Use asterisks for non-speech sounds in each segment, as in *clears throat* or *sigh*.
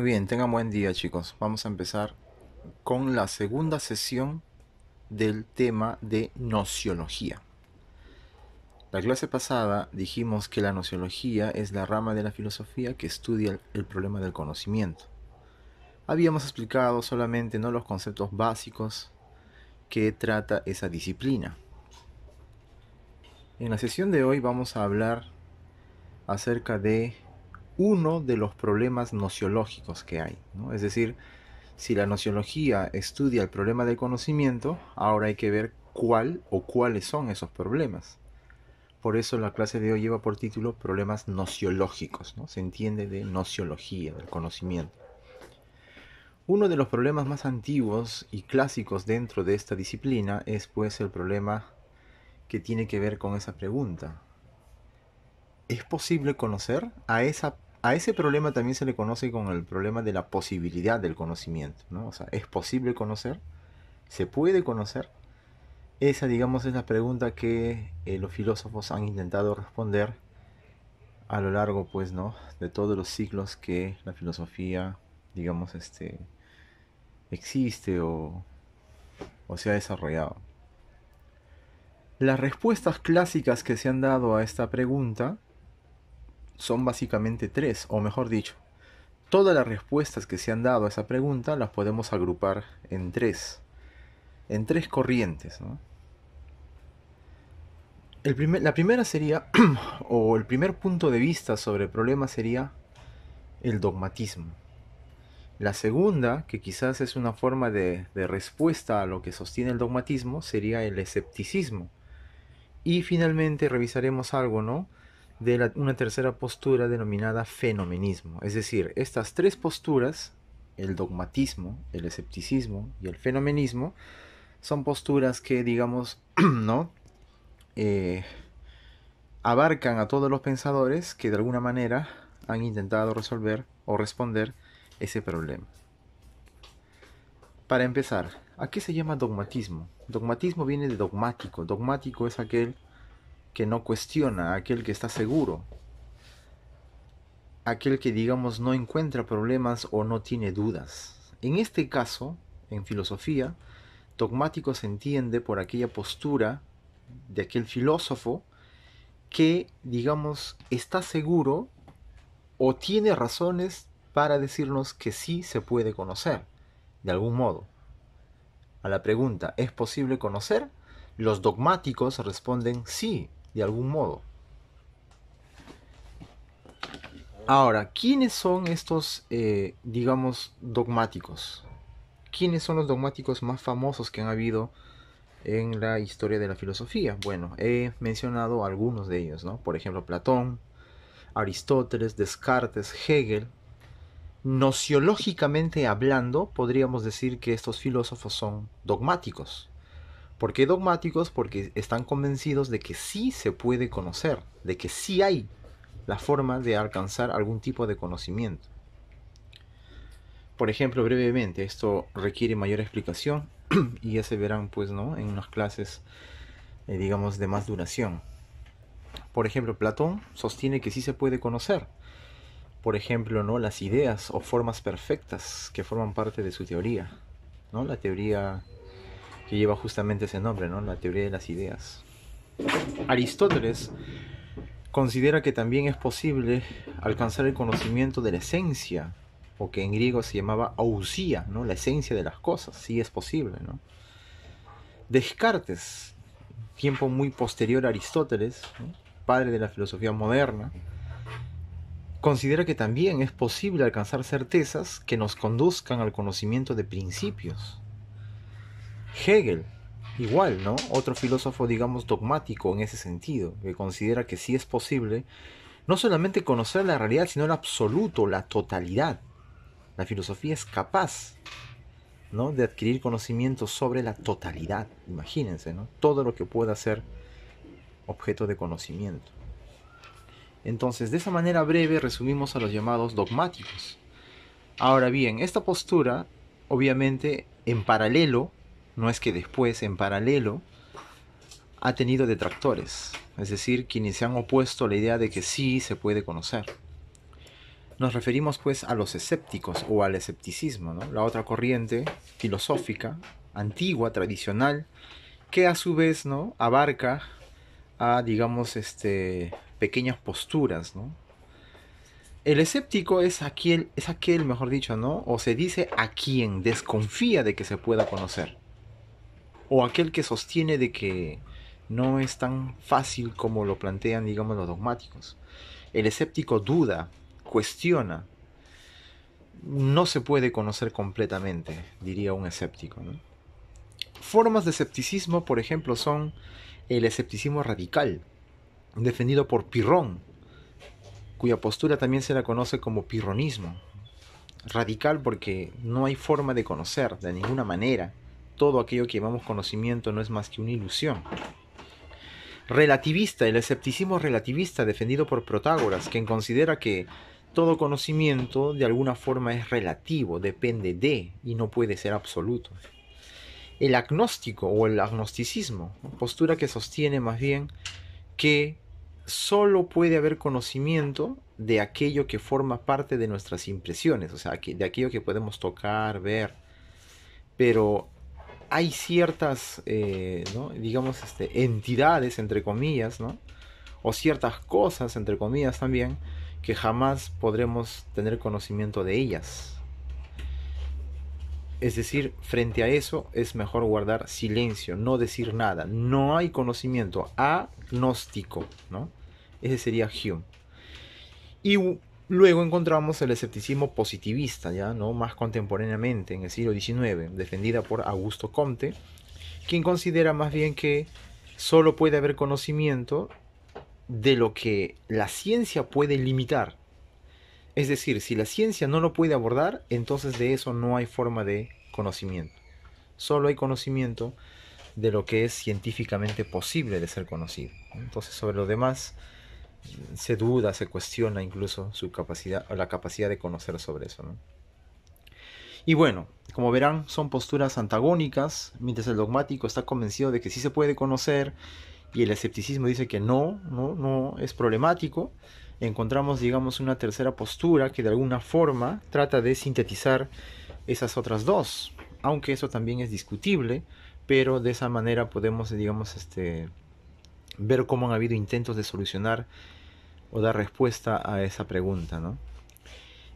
Muy bien, tengan buen día chicos. Vamos a empezar con la segunda sesión del tema de nociología. La clase pasada dijimos que la nociología es la rama de la filosofía que estudia el problema del conocimiento. Habíamos explicado solamente ¿no? los conceptos básicos que trata esa disciplina. En la sesión de hoy vamos a hablar acerca de uno de los problemas nociológicos que hay. Es decir, si la nociología estudia el problema del conocimiento, ahora hay que ver cuál o cuáles son esos problemas. Por eso la clase de hoy lleva por título Problemas nociológicos, ¿no? se entiende de nociología, del conocimiento. Uno de los problemas más antiguos y clásicos dentro de esta disciplina es pues el problema que tiene que ver con esa pregunta. ¿Es posible conocer a esa a ese problema también se le conoce con el problema de la posibilidad del conocimiento, ¿no? O sea, ¿es posible conocer? ¿Se puede conocer? Esa, digamos, es la pregunta que eh, los filósofos han intentado responder a lo largo, pues, ¿no? De todos los siglos que la filosofía, digamos, este, existe o, o se ha desarrollado. Las respuestas clásicas que se han dado a esta pregunta son básicamente tres, o mejor dicho, todas las respuestas que se han dado a esa pregunta las podemos agrupar en tres, en tres corrientes. la primera sería, *clears throat* o el primer punto de vista sobre el problema sería el dogmatismo. La segunda, que quizás es una forma de respuesta a lo que sostiene el dogmatismo, sería el escepticismo. Y finalmente revisaremos algo, ¿no? de una tercera postura denominada fenomenismo. Es decir, estas tres posturas, el dogmatismo, el escepticismo y el fenomenismo, son posturas que, digamos, *clears throat* ¿no? Eh, abarcan a todos los pensadores que de alguna manera han intentado resolver o responder ese problema. Para empezar, ¿a qué se llama dogmatismo? Dogmatismo viene de dogmático. Dogmático es aquel que no cuestiona, aquel que está seguro, aquel que digamos no encuentra problemas o no tiene dudas. En este caso, en filosofía, dogmático se entiende por aquella postura de aquel filósofo que, digamos, está seguro o tiene razones para decirnos que sí se puede conocer, de algún modo. A la pregunta, ¿es posible conocer? Los dogmáticos responden sí, de algún modo. Ahora, ¿quiénes son estos, eh, digamos, dogmáticos? ¿Quiénes son los dogmáticos más famosos que han habido en la historia de la filosofía? Bueno, he mencionado algunos de ellos, ¿no? Por ejemplo, Platón, Aristóteles, Descartes, Hegel. Nociológicamente hablando, podríamos decir que estos filósofos son dogmáticos. ¿Por qué dogmáticos? Porque están convencidos de que sí se puede conocer, de que sí hay la forma de alcanzar algún tipo de conocimiento. Por ejemplo, brevemente, esto requiere mayor explicación *clears throat* y ya se verán, pues, ¿no? En unas clases, eh, digamos, de más duración. Por ejemplo, Platón sostiene que sí se puede conocer. Por ejemplo, ¿no? Las ideas o formas perfectas que forman parte de su teoría, ¿no? La teoría que lleva justamente ese nombre, ¿no? La teoría de las ideas. Aristóteles considera que también es posible alcanzar el conocimiento de la esencia, o que en griego se llamaba ausía, ¿no? La esencia de las cosas, sí es posible, ¿no? Descartes, tiempo muy posterior a Aristóteles, padre de la filosofía moderna, considera que también es posible alcanzar certezas que nos conduzcan al conocimiento de principios, Hegel, igual, ¿no? Otro filósofo, digamos, dogmático en ese sentido, que considera que sí es posible no solamente conocer la realidad, sino el absoluto, la totalidad. La filosofía es capaz ¿no? de adquirir conocimiento sobre la totalidad, imagínense, ¿no? todo lo que pueda ser objeto de conocimiento. Entonces, de esa manera breve resumimos a los llamados dogmáticos. Ahora bien, esta postura, obviamente, en paralelo, no es que después, en paralelo, ha tenido detractores, es decir, quienes se han opuesto a la idea de que sí se puede conocer. Nos referimos pues a los escépticos o al escepticismo, la otra corriente filosófica, antigua, tradicional, que a su vez ¿no? abarca a, digamos, este, pequeñas posturas. El escéptico es aquel, es aquel, mejor dicho, ¿no? o se dice a quien desconfía de que se pueda conocer o aquel que sostiene de que no es tan fácil como lo plantean, digamos, los dogmáticos. El escéptico duda, cuestiona. No se puede conocer completamente, diría un escéptico. Formas de escepticismo, por ejemplo, son el escepticismo radical, defendido por Pirrón, cuya postura también se la conoce como pirronismo. Radical porque no hay forma de conocer de ninguna manera todo aquello que llamamos conocimiento no es más que una ilusión. Relativista, el escepticismo relativista defendido por Protágoras, quien considera que todo conocimiento de alguna forma es relativo, depende de y no puede ser absoluto. El agnóstico o el agnosticismo, postura que sostiene más bien que solo puede haber conocimiento de aquello que forma parte de nuestras impresiones, o sea, de aquello que podemos tocar, ver, pero hay ciertas, eh, digamos, este, entidades, entre comillas, o ciertas cosas, entre comillas también, que jamás podremos tener conocimiento de ellas. Es decir, frente a eso es mejor guardar silencio, no decir nada. No hay conocimiento agnóstico, ¿no? Ese sería Hume. Y Luego encontramos el escepticismo positivista, ya no más contemporáneamente, en el siglo XIX, defendida por Augusto Comte, quien considera más bien que solo puede haber conocimiento de lo que la ciencia puede limitar. Es decir, si la ciencia no lo puede abordar, entonces de eso no hay forma de conocimiento. Solo hay conocimiento de lo que es científicamente posible de ser conocido. Entonces, sobre lo demás, se duda, se cuestiona incluso su capacidad o la capacidad de conocer sobre eso. ¿no? Y bueno, como verán, son posturas antagónicas, mientras el dogmático está convencido de que sí se puede conocer y el escepticismo dice que no, no, no es problemático. Encontramos, digamos, una tercera postura que de alguna forma trata de sintetizar esas otras dos, aunque eso también es discutible, pero de esa manera podemos, digamos, este, ver cómo han habido intentos de solucionar o dar respuesta a esa pregunta,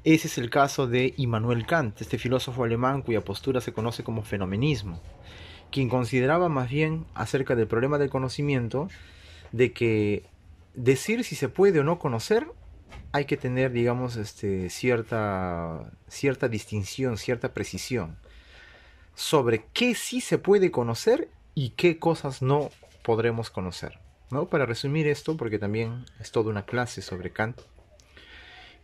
Ese es el caso de Immanuel Kant, este filósofo alemán cuya postura se conoce como fenomenismo, quien consideraba más bien acerca del problema del conocimiento de que decir si se puede o no conocer hay que tener, digamos, este, cierta, cierta distinción, cierta precisión sobre qué sí se puede conocer y qué cosas no podremos conocer. ¿no? Para resumir esto, porque también es toda una clase sobre Kant,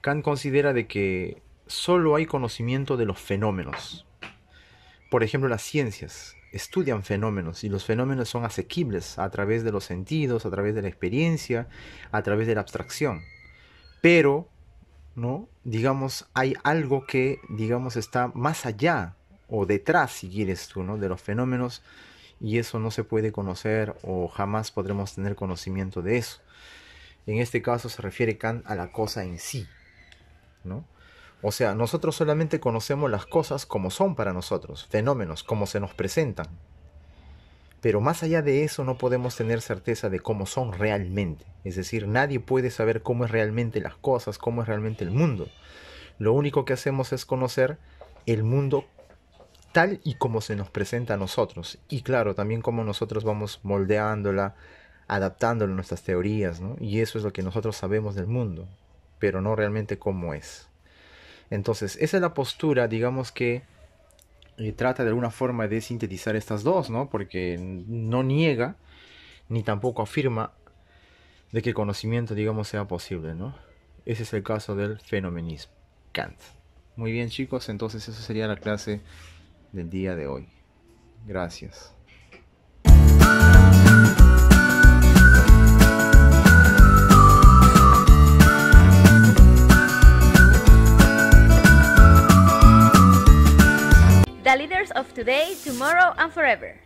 Kant considera de que solo hay conocimiento de los fenómenos. Por ejemplo, las ciencias estudian fenómenos y los fenómenos son asequibles a través de los sentidos, a través de la experiencia, a través de la abstracción. Pero, ¿no? Digamos, hay algo que, digamos, está más allá o detrás, si quieres tú, ¿no? De los fenómenos y eso no se puede conocer o jamás podremos tener conocimiento de eso. En este caso se refiere Kant a la cosa en sí, ¿no? O sea, nosotros solamente conocemos las cosas como son para nosotros, fenómenos, como se nos presentan. Pero más allá de eso no podemos tener certeza de cómo son realmente. Es decir, nadie puede saber cómo es realmente las cosas, cómo es realmente el mundo. Lo único que hacemos es conocer el mundo tal y como se nos presenta a nosotros. Y claro, también como nosotros vamos moldeándola, adaptándola a nuestras teorías, ¿no? Y eso es lo que nosotros sabemos del mundo, pero no realmente cómo es. Entonces, esa es la postura, digamos que eh, trata de alguna forma de sintetizar estas dos, ¿no? Porque no niega ni tampoco afirma de que el conocimiento, digamos, sea posible, ¿no? Ese es el caso del fenomenismo. Kant. Muy bien, chicos, entonces eso sería la clase del día de hoy. Gracias. The leaders of today, tomorrow and forever.